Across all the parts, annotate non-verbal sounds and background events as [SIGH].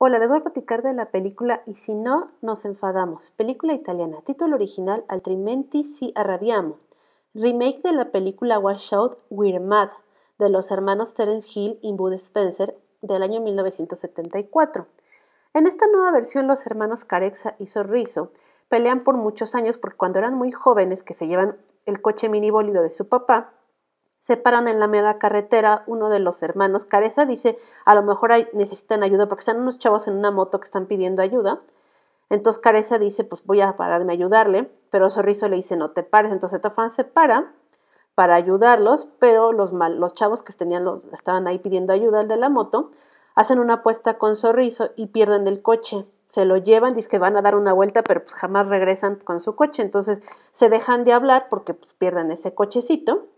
Hola, les voy a platicar de la película Y si no, nos enfadamos. Película italiana, título original Altrimenti si arrabbiamo. Remake de la película Washout Out We're Mad de los hermanos Terence Hill y Bud Spencer del año 1974. En esta nueva versión los hermanos Carexa y Sorriso pelean por muchos años porque cuando eran muy jóvenes que se llevan el coche mini de su papá, se paran en la mera carretera, uno de los hermanos careza, dice, a lo mejor necesitan ayuda porque están unos chavos en una moto que están pidiendo ayuda. Entonces careza dice, pues voy a pararme a ayudarle, pero Sorriso le dice, no te pares. Entonces Tofán se para para ayudarlos, pero los, los chavos que estaban ahí pidiendo ayuda al de la moto, hacen una apuesta con Sorriso y pierden el coche. Se lo llevan, dicen que van a dar una vuelta, pero pues jamás regresan con su coche. Entonces se dejan de hablar porque pues, pierden ese cochecito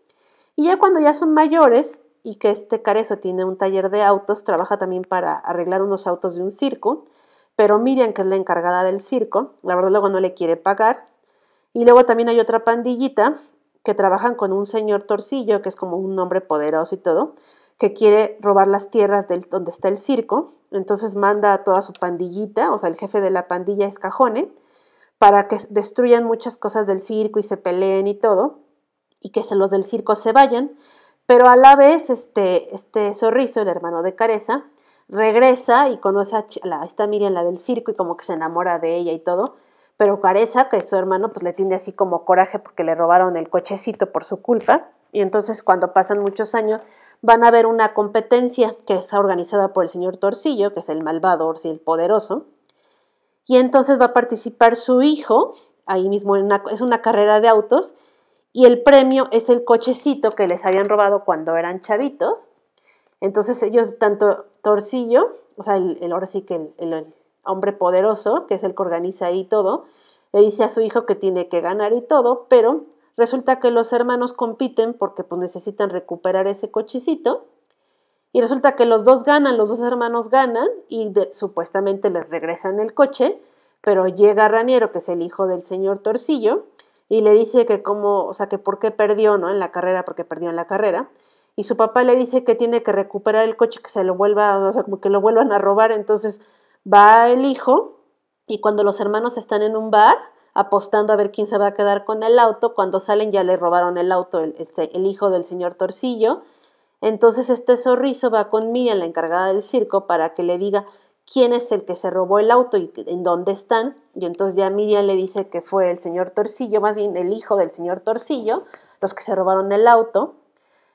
y ya cuando ya son mayores y que este carezo tiene un taller de autos, trabaja también para arreglar unos autos de un circo, pero Miriam, que es la encargada del circo, la verdad luego no le quiere pagar. Y luego también hay otra pandillita que trabajan con un señor Torcillo, que es como un hombre poderoso y todo, que quiere robar las tierras del, donde está el circo, entonces manda a toda su pandillita, o sea, el jefe de la pandilla es Cajone, para que destruyan muchas cosas del circo y se peleen y todo y que se los del circo se vayan, pero a la vez este, este Sorriso, el hermano de Careza, regresa y conoce a esta Miriam, la del circo, y como que se enamora de ella y todo, pero Careza, que es su hermano, pues le tiene así como coraje porque le robaron el cochecito por su culpa, y entonces cuando pasan muchos años van a ver una competencia que es organizada por el señor Torcillo, que es el malvado el poderoso, y entonces va a participar su hijo, ahí mismo es una carrera de autos, y el premio es el cochecito que les habían robado cuando eran chavitos. Entonces ellos, tanto Torcillo, o sea, el, ahora sí que el, hombre poderoso, que es el que organiza ahí todo, le dice a su hijo que tiene que ganar y todo, pero resulta que los hermanos compiten porque pues necesitan recuperar ese cochecito. Y resulta que los dos ganan, los dos hermanos ganan y supuestamente les regresan el coche, pero llega Raniero, que es el hijo del señor Torcillo, y le dice que cómo, o sea, que por qué perdió, ¿no? En la carrera, porque perdió en la carrera. Y su papá le dice que tiene que recuperar el coche, que se lo vuelva, o sea, que lo vuelvan a robar. Entonces va el hijo y cuando los hermanos están en un bar apostando a ver quién se va a quedar con el auto, cuando salen ya le robaron el auto el, hijo del señor Torcillo. Entonces este sorriso va con Mía, la encargada del circo, para que le diga quién es el que se robó el auto y en dónde están. Y entonces ya Miriam le dice que fue el señor Torcillo, más bien el hijo del señor Torcillo, los que se robaron el auto.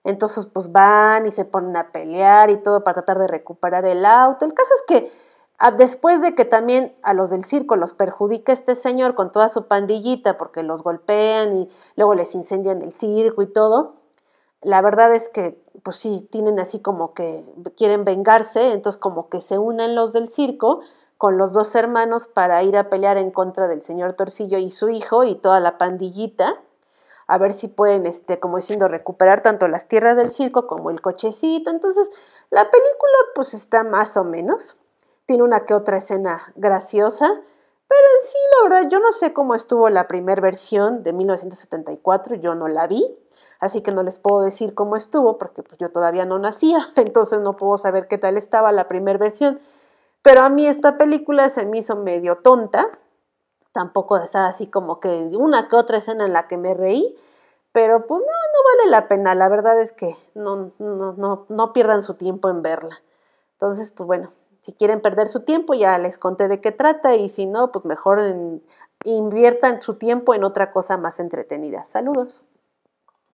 Entonces pues van y se ponen a pelear y todo para tratar de recuperar el auto. El caso es que ah, después de que también a los del circo los perjudica este señor con toda su pandillita porque los golpean y luego les incendian el circo y todo, la verdad es que pues sí, tienen así como que quieren vengarse, entonces como que se unen los del circo con los dos hermanos para ir a pelear en contra del señor Torcillo y su hijo y toda la pandillita, a ver si pueden, este, como diciendo, recuperar tanto las tierras del circo como el cochecito. Entonces, la película pues está más o menos, tiene una que otra escena graciosa, pero en sí, la verdad, yo no sé cómo estuvo la primera versión de 1974, yo no la vi, así que no les puedo decir cómo estuvo porque pues, yo todavía no nacía, [LAUGHS] entonces no puedo saber qué tal estaba la primera versión. Pero a mí esta película se me hizo medio tonta, tampoco está así como que una que otra escena en la que me reí, pero pues no, no vale la pena, la verdad es que no, no, no, pierdan su tiempo en verla. Entonces, pues bueno, si quieren perder su tiempo, ya les conté de qué trata y si no, pues mejor inviertan su tiempo en otra cosa más entretenida. Saludos.